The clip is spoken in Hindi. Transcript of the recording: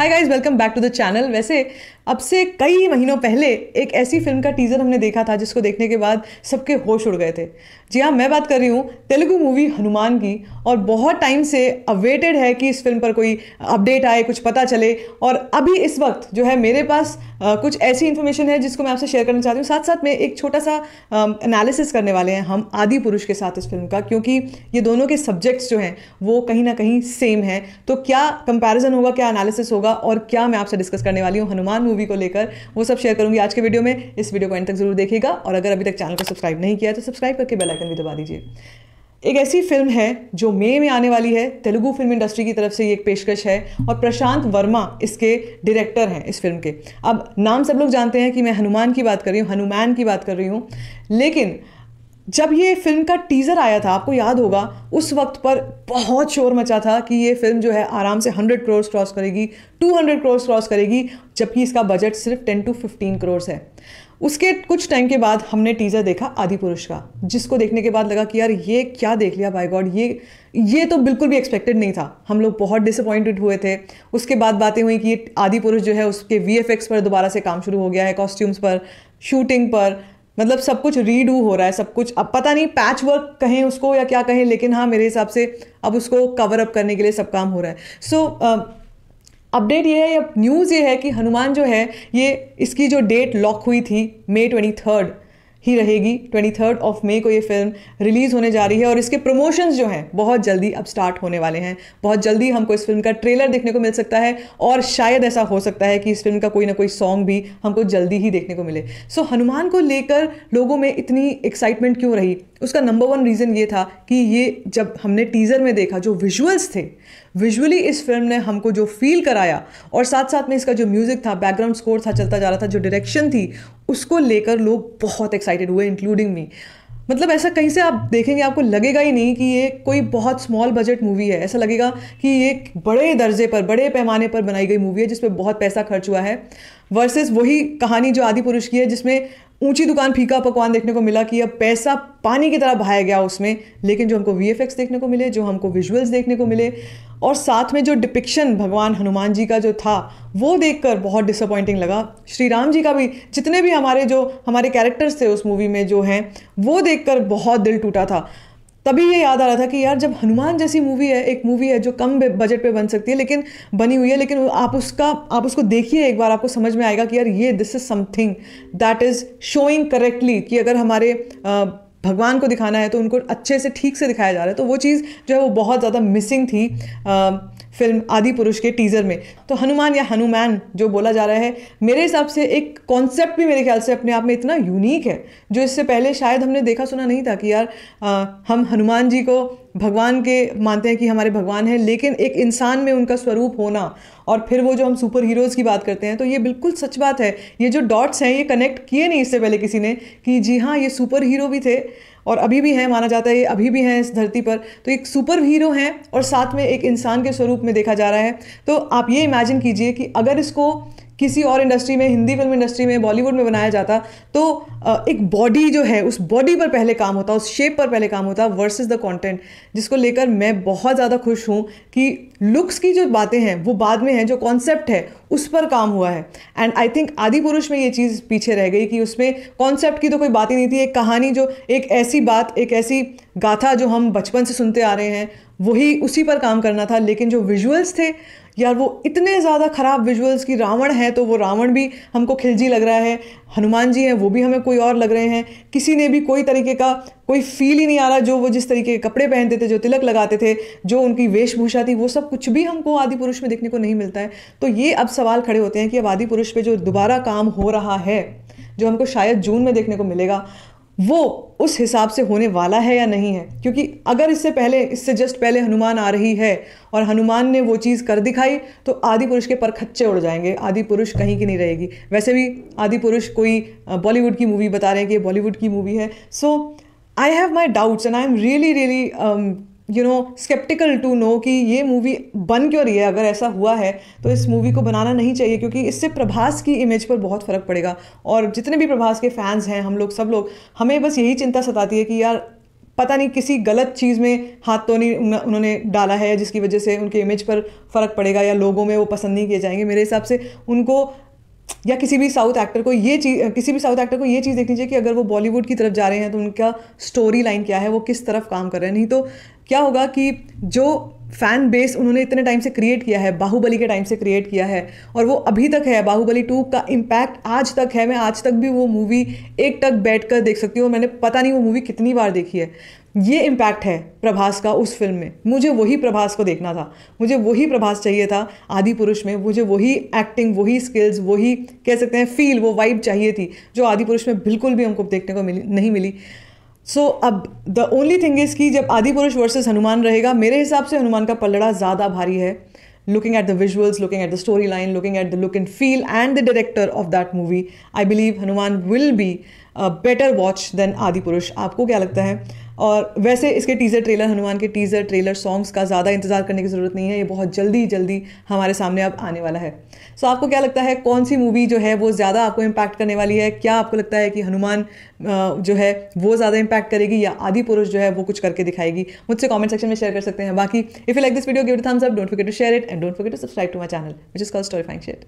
Hi guys, welcome back to the channel. वैसे अब से कई महीनों पहले एक ऐसी फिल्म का टीज़र हमने देखा था जिसको देखने के बाद सबके होश उड़ गए थे जी हाँ मैं बात कर रही हूँ तेलुगु मूवी हनुमान की और बहुत टाइम से अवेटेड है कि इस फिल्म पर कोई अपडेट आए कुछ पता चले और अभी इस वक्त जो है मेरे पास आ, कुछ ऐसी इन्फॉर्मेशन है जिसको मैं आपसे शेयर करना चाहती हूँ साथ साथ में एक छोटा सा एनालिसिस करने वाले हैं हम आदि पुरुष के साथ इस फिल्म का क्योंकि ये दोनों के सब्जेक्ट्स जो हैं वो कहीं ना कहीं सेम हैं तो क्या कंपेरिजन होगा क्या एनालिसिस होगा और क्या मैं आपसे डिस्कस करने वाली हूँ हनुमान मूवी मूवी को लेकर वो सब शेयर करूंगी आज के वीडियो में इस वीडियो को एंड तक जरूर देखिएगा और अगर अभी तक चैनल को सब्सक्राइब नहीं किया तो सब्सक्राइब करके बेलाइकन भी दबा दीजिए एक ऐसी फिल्म है जो मई में आने वाली है तेलुगु फिल्म इंडस्ट्री की तरफ से ये एक पेशकश है और प्रशांत वर्मा इसके डायरेक्टर हैं इस फिल्म के अब नाम सब लोग जानते हैं कि मैं हनुमान की बात कर रही हूँ हनुमान की बात कर रही हूँ लेकिन जब ये फिल्म का टीज़र आया था आपको याद होगा उस वक्त पर बहुत शोर मचा था कि ये फिल्म जो है आराम से 100 करोड़ क्रॉस करेगी 200 करोड़ क्रॉस करेगी जबकि इसका बजट सिर्फ 10 टू 15 करोड़ है उसके कुछ टाइम के बाद हमने टीज़र देखा आदि पुरुष का जिसको देखने के बाद लगा कि यार ये क्या देख लिया बाय गॉड ये ये तो बिल्कुल भी एक्सपेक्टेड नहीं था हम लोग बहुत डिसअपॉइंटेड हुए थे उसके बाद बातें हुई कि आदि पुरुष जो है उसके वी पर दोबारा से काम शुरू हो गया है कॉस्ट्यूम्स पर शूटिंग पर मतलब सब कुछ रीडू हो रहा है सब कुछ अब पता नहीं पैच वर्क कहें उसको या क्या कहें लेकिन हाँ मेरे हिसाब से अब उसको कवर अप करने के लिए सब काम हो रहा है सो so, अपडेट ये है या न्यूज़ ये है कि हनुमान जो है ये इसकी जो डेट लॉक हुई थी मे ट्वेंटी थर्ड ही रहेगी ट्वेंटी थर्ड ऑफ मे को ये फिल्म रिलीज़ होने जा रही है और इसके प्रमोशंस जो हैं बहुत जल्दी अब स्टार्ट होने वाले हैं बहुत जल्दी हमको इस फिल्म का ट्रेलर देखने को मिल सकता है और शायद ऐसा हो सकता है कि इस फिल्म का कोई ना कोई सॉन्ग भी हमको जल्दी ही देखने को मिले सो so, हनुमान को लेकर लोगों में इतनी एक्साइटमेंट क्यों रही उसका नंबर वन रीज़न ये था कि ये जब हमने टीज़र में देखा जो विजुअल्स थे विजुअली इस फिल्म ने हमको जो फील कराया और साथ साथ में इसका जो म्यूज़िक था बैकग्राउंड स्कोर था चलता जा रहा था जो डायरेक्शन थी उसको लेकर लोग बहुत एक्साइटेड हुए इंक्लूडिंग मी मतलब ऐसा कहीं से आप देखेंगे आपको लगेगा ही नहीं कि ये कोई बहुत स्मॉल बजट मूवी है ऐसा लगेगा कि ये एक बड़े दर्जे पर बड़े पैमाने पर बनाई गई मूवी है जिसमें बहुत पैसा खर्च हुआ है वर्सेस वही कहानी जो आदि पुरुष की है जिसमें ऊंची दुकान फीका पकवान देखने को मिला कि अब पैसा पानी की तरह बहाया गया उसमें लेकिन जो हमको वी देखने को मिले जो हमको विजुअल्स देखने को मिले और साथ में जो डिपिक्शन भगवान हनुमान जी का जो था वो देखकर बहुत डिसअपॉइंटिंग लगा श्री राम जी का भी जितने भी हमारे जो हमारे कैरेक्टर्स थे उस मूवी में जो हैं वो देखकर बहुत दिल टूटा था तभी ये याद आ रहा था कि यार जब हनुमान जैसी मूवी है एक मूवी है जो कम बजट पे बन सकती है लेकिन बनी हुई है लेकिन आप उसका आप उसको देखिए एक बार आपको समझ में आएगा कि यार ये this is something that is showing correctly कि अगर हमारे भगवान को दिखाना है तो उनको अच्छे से ठीक से दिखाया जा रहा है तो वो चीज़ जो है वो बहुत ज़्यादा मिसिंग थी आ, फिल्म आदि पुरुष के टीज़र में तो हनुमान या हनुमान जो बोला जा रहा है मेरे हिसाब से एक कॉन्सेप्ट भी मेरे ख्याल से अपने आप में इतना यूनिक है जो इससे पहले शायद हमने देखा सुना नहीं था कि यार आ, हम हनुमान जी को भगवान के मानते हैं कि हमारे भगवान हैं लेकिन एक इंसान में उनका स्वरूप होना और फिर वो जो हम सुपर हीरोज़ की बात करते हैं तो ये बिल्कुल सच बात है ये जो डॉट्स हैं ये कनेक्ट किए नहीं इससे पहले किसी ने कि जी हाँ ये सुपर हीरो भी थे और अभी भी हैं माना जाता है ये अभी भी हैं इस धरती पर तो एक सुपर हीरो हैं और साथ में एक इंसान के स्वरूप में देखा जा रहा है तो आप ये इमेजिन कीजिए कि अगर इसको किसी और इंडस्ट्री में हिंदी फिल्म इंडस्ट्री में बॉलीवुड में बनाया जाता तो एक बॉडी जो है उस बॉडी पर पहले काम होता उस शेप पर पहले काम होता वर्सेज द कॉन्टेंट जिसको लेकर मैं बहुत ज़्यादा खुश हूँ कि लुक्स की जो बातें हैं वो बाद में हैं जो कॉन्सेप्ट है उस पर काम हुआ है एंड आई थिंक आदि पुरुष में ये चीज़ पीछे रह गई कि उसमें कॉन्सेप्ट की तो कोई बात ही नहीं थी एक कहानी जो एक ऐसी बात एक ऐसी गाथा जो हम बचपन से सुनते आ रहे हैं वही उसी पर काम करना था लेकिन जो विजुअल्स थे यार वो इतने ज़्यादा ख़राब विजुअल्स की रावण है तो वो रावण भी हमको खिलजी लग रहा है हनुमान जी हैं वो भी हमें कोई और लग रहे हैं किसी ने भी कोई तरीके का कोई फील ही नहीं आ रहा जो वो जिस तरीके के कपड़े पहनते थे जो तिलक लगाते थे जो उनकी वेशभूषा थी वो सब कुछ भी हमको आदि पुरुष में देखने को नहीं मिलता है तो ये अब सवाल खड़े होते हैं कि अब आदि पुरुष पे जो दोबारा काम हो रहा है जो हमको शायद जून में देखने को मिलेगा वो उस हिसाब से होने वाला है या नहीं है क्योंकि अगर इससे पहले इससे जस्ट पहले हनुमान आ रही है और हनुमान ने वो चीज़ कर दिखाई तो आदि पुरुष के पर खच्चे उड़ जाएंगे आदि पुरुष कहीं की नहीं रहेगी वैसे भी आदि पुरुष कोई बॉलीवुड की मूवी बता रहे हैं कि बॉलीवुड की मूवी है so I have my doubts and I am really really you know sceptical to know कि ये मूवी बन क्यों रही है अगर ऐसा हुआ है तो इस मूवी को बनाना नहीं चाहिए क्योंकि इससे प्रभास की इमेज पर बहुत फ़र्क पड़ेगा और जितने भी प्रभास के फैंस हैं हम लोग सब लोग हमें बस यही चिंता सताती है कि यार पता नहीं किसी गलत चीज़ में हाथ तो नहीं उन्होंने डाला है जिसकी वजह से उनके इमेज पर फ़र्क पड़ेगा या लोगों में वो पसंद नहीं किए जाएंगे मेरे हिसाब से उनको या किसी भी साउथ एक्टर को ये चीज़ किसी भी साउथ एक्टर को ये चीज़ देखनी चाहिए कि अगर वो बॉलीवुड की तरफ जा रहे हैं तो उनका स्टोरी लाइन क्या है वो किस तरफ काम कर रहे हैं नहीं तो क्या होगा कि जो फ़ैन बेस उन्होंने इतने टाइम से क्रिएट किया है बाहुबली के टाइम से क्रिएट किया है और वो अभी तक है बाहुबली टू का इम्पैक्ट आज तक है मैं आज तक भी वो मूवी एक टक बैठ कर देख सकती हूँ मैंने पता नहीं वो मूवी कितनी बार देखी है ये इम्पैक्ट है प्रभास का उस फिल्म में मुझे वही प्रभास को देखना था मुझे वही प्रभास चाहिए था आदि पुरुष में मुझे वही एक्टिंग वही स्किल्स वही कह सकते हैं फील वो वाइब चाहिए थी जो आदि पुरुष में बिल्कुल भी हमको देखने को मिली नहीं मिली सो अब द ओनली थिंग इज की जब आदि पुरुष वर्सेज हनुमान रहेगा मेरे हिसाब से हनुमान का पलड़ा ज़्यादा भारी है looking at the visuals looking at the story line looking at the look and feel and the director of that movie I believe Hanuman will be better watch than Adipurush आपको क्या लगता है और वैसे इसके टीज़र ट्रेलर हनुमान के टीज़र ट्रेलर सॉन्ग्स का ज़्यादा इंतज़ार करने की ज़रूरत नहीं है ये बहुत जल्दी जल्दी हमारे सामने अब आने वाला है सो so, आपको क्या लगता है कौन सी मूवी जो है वो ज़्यादा आपको इम्पैक्ट करने वाली है क्या आपको लगता है कि हनुमान जो है वो ज़्यादा इम्पैक्ट करेगी या आदि पुरुष जो है वो कुछ करके दिखाएगी मुझसे कॉमेंट सेक्शन में शेयर कर सकते हैं बाकी if you like this video give thumbs up don't forget to share it and don't forget to subscribe to my channel which is call story फाइंग शेट